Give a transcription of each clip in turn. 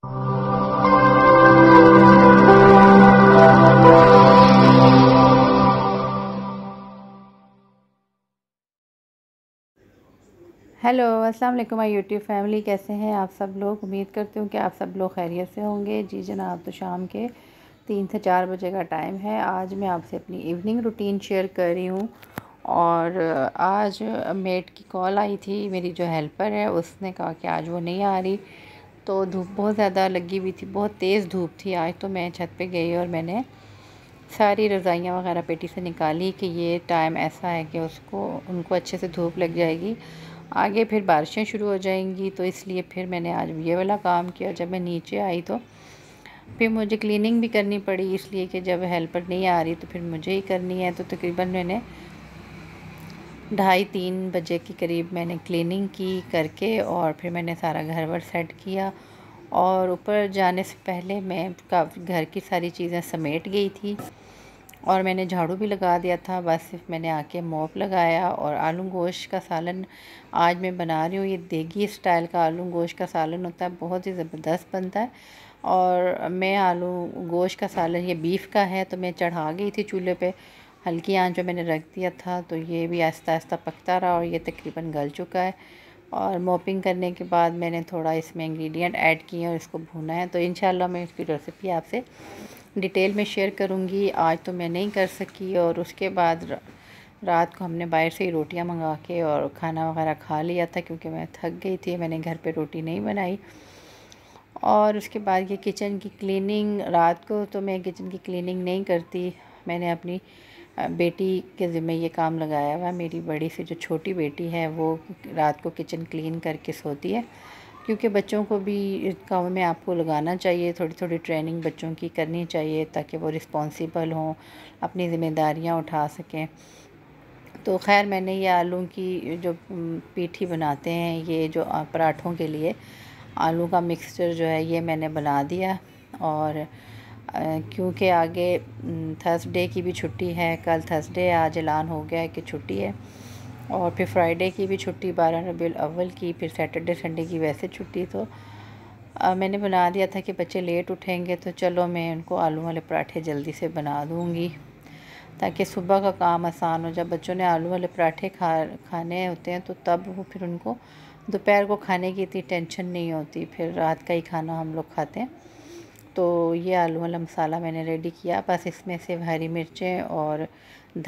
hello अस्सलाम वालेकुम my YouTube family कैसे हैं आप सब लोग उम्मीद करती हूँ कि आप सब लोग खैरियत से होंगे जी जनाब तो शाम के तीन से चार बजे का टाइम है आज मैं आपसे अपनी इवनिंग रूटीन शेयर कर रही हूँ और आज मेट की कॉल आई थी मेरी जो हेल्पर है उसने कहा कि आज वो नहीं आ रही तो धूप बहुत ज़्यादा लगी हुई थी बहुत तेज़ धूप थी आज तो मैं छत पे गई और मैंने सारी रज़ाइयाँ वगैरह पेटी से निकाली कि ये टाइम ऐसा है कि उसको उनको अच्छे से धूप लग जाएगी आगे फिर बारिशें शुरू हो जाएंगी तो इसलिए फिर मैंने आज ये वाला काम किया जब मैं नीचे आई तो फिर मुझे क्लीनिंग भी करनी पड़ी इसलिए कि जब हेल्पर नहीं आ रही तो फिर मुझे ही करनी है तो तकरीबन मैंने ढाई तीन बजे के करीब मैंने क्लीनिंग की करके और फिर मैंने सारा घर वर सेट किया और ऊपर जाने से पहले मैं काफ़ी घर की सारी चीज़ें समेट गई थी और मैंने झाड़ू भी लगा दिया था बस सिर्फ मैंने आके मोप लगाया और आलू गोश का सालन आज मैं बना रही हूँ ये देगी स्टाइल का आलू गोश का सालन होता है बहुत ही ज़बरदस्त बनता है और मैं आलू गोश का सालन ये बीफ़ का है तो मैं चढ़ा गई थी चूल्हे पे हल्की आंच पे मैंने रख दिया था तो ये भी आहिस्ता आहिस्ता पकता रहा और ये तकरीबन गल चुका है और मोपिंग करने के बाद मैंने थोड़ा इसमें इंग्रेडिएंट ऐड किए और इसको भुना है तो इन मैं इसकी रेसिपी आपसे डिटेल में शेयर करूँगी आज तो मैं नहीं कर सकी और उसके बाद रात को हमने बाहर से ही रोटियाँ मंगा के और खाना वगैरह खा लिया था क्योंकि मैं थक गई थी मैंने घर पर रोटी नहीं बनाई और उसके बाद ये किचन की क्लिनिंग रात को तो मैं किचन की क्लिनिंग नहीं करती मैंने अपनी बेटी के ज़िम्मे ये काम लगाया हुआ मेरी बड़ी से जो छोटी बेटी है वो रात को किचन क्लीन करके सोती है क्योंकि बच्चों को भी काम में आपको लगाना चाहिए थोड़ी थोड़ी ट्रेनिंग बच्चों की करनी चाहिए ताकि वो रिस्पॉन्सिबल हों अपनी ज़िम्मेदारियाँ उठा सकें तो खैर मैंने ये आलू की जो पीठी बनाते हैं ये जो पराठों के लिए आलू का मिक्सचर जो है ये मैंने बना दिया और क्योंकि आगे थर्सडे की भी छुट्टी है कल थर्सडे आज ऐलान हो गया है कि छुट्टी है और फिर फ्राइडे की भी छुट्टी बारह रबी अव्वल की फिर सैटरडे संडे की वैसे छुट्टी तो आ, मैंने बना दिया था कि बच्चे लेट उठेंगे तो चलो मैं उनको आलू वाले पराठे जल्दी से बना दूँगी ताकि सुबह का काम आसान हो जब बच्चों ने आलू वाले पराठे खा खाने होते हैं तो तब वो फिर उनको दोपहर को खाने की इतनी टेंशन नहीं होती फिर रात का ही खाना हम लोग खाते हैं तो ये आलू वाला मसाला मैंने रेडी किया बस इसमें से हरी मिर्चें और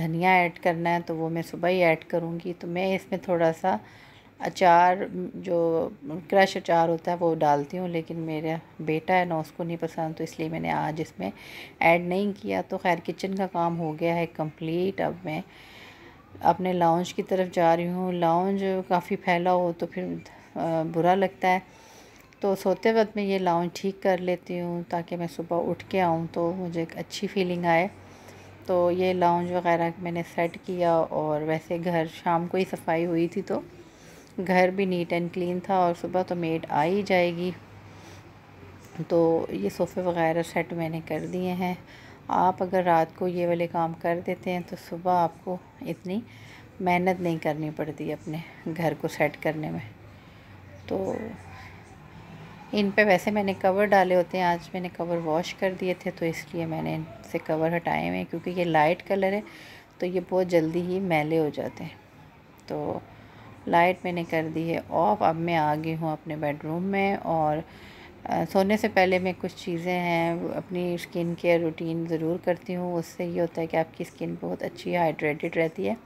धनिया ऐड करना है तो वो मैं सुबह ही ऐड करूँगी तो मैं इसमें थोड़ा सा अचार जो क्रश अचार होता है वो डालती हूँ लेकिन मेरा बेटा है ना उसको नहीं पसंद तो इसलिए मैंने आज इसमें ऐड नहीं किया तो खैर किचन का काम हो गया है कंप्लीट अब मैं अपने लाउंज की तरफ जा रही हूँ लाउंज काफ़ी फैला हो तो फिर बुरा लगता है तो सोते वक्त मैं ये लाउंज ठीक कर लेती हूँ ताकि मैं सुबह उठ के आऊँ तो मुझे एक अच्छी फीलिंग आए तो ये लाउंज वगैरह मैंने सेट किया और वैसे घर शाम को ही सफाई हुई थी तो घर भी नीट एंड क्लीन था और सुबह तो मेड आ ही जाएगी तो ये सोफ़े वगैरह सेट मैंने कर दिए हैं आप अगर रात को ये वाले काम कर देते हैं तो सुबह आपको इतनी मेहनत नहीं करनी पड़ती अपने घर को सेट करने में तो इन पे वैसे मैंने कवर डाले होते हैं आज मैंने कवर वॉश कर दिए थे तो इसलिए मैंने इनसे कवर हटाए हुए हैं क्योंकि ये लाइट कलर है तो ये बहुत जल्दी ही मैले हो जाते हैं तो लाइट मैंने कर दी है ऑफ अब मैं आ गई हूँ अपने बेडरूम में और आ, सोने से पहले मैं कुछ चीज़ें हैं अपनी स्किन केयर रूटीन ज़रूर करती हूँ उससे ये होता है कि आपकी स्किन बहुत अच्छी हाइड्रेटेड रहती है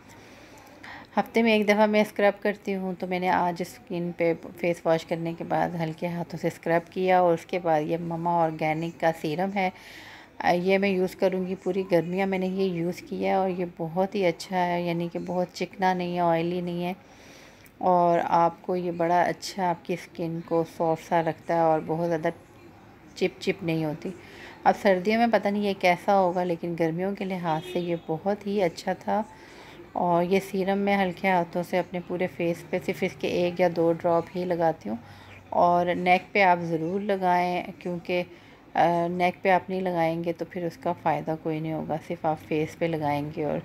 हफ्ते में एक दफ़ा मैं स्क्रब करती हूँ तो मैंने आज स्किन पे फेस वॉश करने के बाद हल्के हाथों से स्क्रब किया और उसके बाद ये ममा ऑर्गेनिक का सीरम है ये मैं यूज़ करूँगी पूरी गर्मियाँ मैंने ये यूज़ किया है और ये बहुत ही अच्छा है यानी कि बहुत चिकना नहीं है ऑयली नहीं है और आपको ये बड़ा अच्छा आपकी स्किन को सॉफ्ट सा रखता है और बहुत ज़्यादा चिप चिप नहीं होती अब सर्दियों में पता नहीं ये कैसा होगा लेकिन गर्मियों के लिहाज से ये बहुत ही अच्छा था और ये सीरम मैं हल्के हाथों से अपने पूरे फेस पे सिर्फ इसके एक या दो ड्रॉप ही लगाती हूँ और नेक पे आप ज़रूर लगाएं क्योंकि नेक पे आप नहीं लगाएंगे तो फिर उसका फ़ायदा कोई नहीं होगा सिर्फ आप फेस पे लगाएंगे और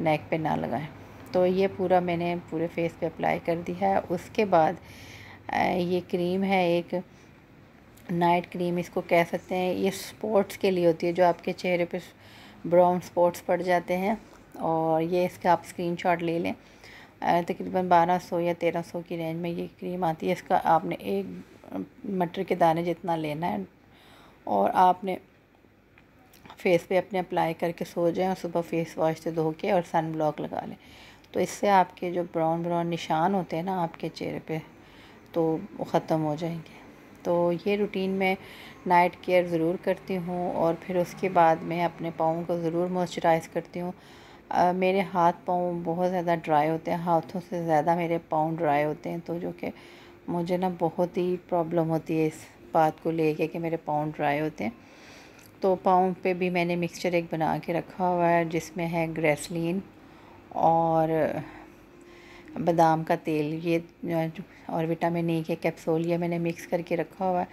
नेक पे ना लगाएं तो ये पूरा मैंने पूरे फेस पे अप्लाई कर दिया है उसके बाद ये क्रीम है एक नाइट क्रीम इसको कह सकते हैं ये स्पॉट्स के लिए होती है जो आपके चेहरे पर ब्राउन स्पॉट्स पड़ जाते हैं और ये इसका आप स्क्रीनशॉट ले लें तकरीबन बारह सौ या तेरह सौ की रेंज में ये क्रीम आती है इसका आपने एक मटर के दाने जितना लेना है और आपने फेस पे अपने अप्लाई करके सो जाएं और सुबह फेस वॉश से धो के और सन ब्लॉक लगा लें तो इससे आपके जो ब्राउन ब्राउन निशान होते हैं ना आपके चेहरे पे तो वो ख़त्म हो जाएंगे तो ये रूटीन में नाइट केयर ज़रूर करती हूँ और फिर उसके बाद मैं अपने पाँव को ज़रूर मॉइस्चराइज़ करती हूँ मेरे हाथ पाँव बहुत ज़्यादा ड्राई होते हैं हाथों से ज़्यादा मेरे पाँव ड्राई होते हैं तो जो कि मुझे ना बहुत ही प्रॉब्लम होती है इस बात को लेके कि मेरे पाँव ड्राई होते हैं तो पाँव पे भी मैंने मिक्सचर एक बना के रखा हुआ है जिसमें है ग्रेसलिन और बादाम का तेल ये और विटामिन ई e के कैप्सूल ये मैंने मिक्स करके रखा हुआ है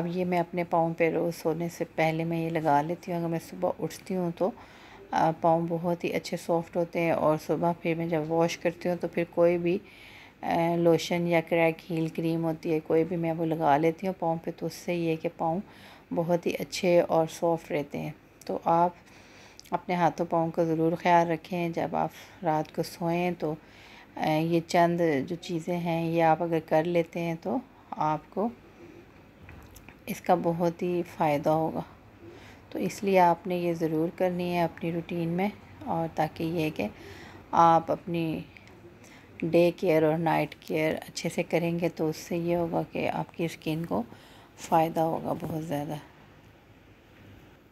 अब ये मैं अपने पाँव पे रोज़ सोने से पहले मैं ये लगा लेती हूँ अगर मैं सुबह उठती हूँ तो पाँव बहुत ही अच्छे सॉफ्ट होते हैं और सुबह फिर मैं जब वॉश करती हूँ तो फिर कोई भी लोशन या क्रैक हील क्रीम होती है कोई भी मैं वो लगा लेती हूँ पाँव पे तो उससे ये कि पाँव बहुत ही अच्छे और सॉफ्ट रहते हैं तो आप अपने हाथों पाँव का ज़रूर ख्याल रखें जब आप रात को सोएं तो ये चंद जो चीज़ें हैं ये आप अगर कर लेते हैं तो आपको इसका बहुत ही फ़ायदा होगा तो इसलिए आपने ये ज़रूर करनी है अपनी रूटीन में और ताकि ये कि आप अपनी डे केयर और नाइट केयर अच्छे से करेंगे तो उससे ये होगा कि आपकी स्किन को फ़ायदा होगा बहुत ज़्यादा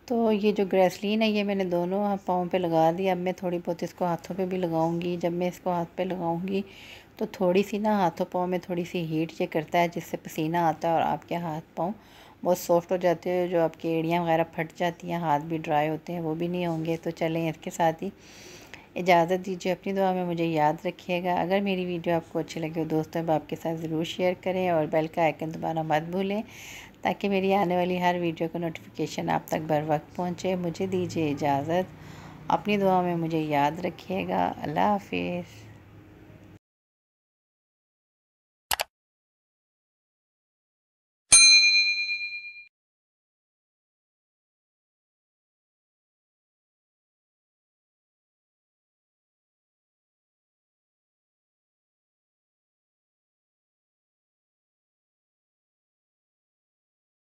तो ये जो ग्रेसलिन है ये मैंने दोनों पाँव पे लगा दी अब मैं थोड़ी बहुत इसको हाथों पे भी लगाऊंगी जब मैं इसको हाथ पे लगाऊंगी तो थोड़ी सी ना हाथों पाँव में थोड़ी सी हीट ये करता है जिससे पसीना आता है और आपके हाथ पाँव बहुत सॉफ्ट हो जाते हैं जो आपकी एड़ियाँ वगैरह फट जाती हैं हाथ भी ड्राई होते हैं वो भी नहीं होंगे तो चलें इसके साथ ही इजाज़त दीजिए अपनी दुआ में मुझे याद रखिएगा अगर मेरी वीडियो आपको अच्छी लगे हो दोस्तों आपके साथ ज़रूर शेयर करें और बेल का आइकन दोबारा मत भूलें ताकि मेरी आने वाली हर वीडियो का नोटिफिकेशन आप तक बर वक्त पहुँचे मुझे दीजिए इजाज़त अपनी दुआ में मुझे याद रखिएगा अल्लाह हाफिज़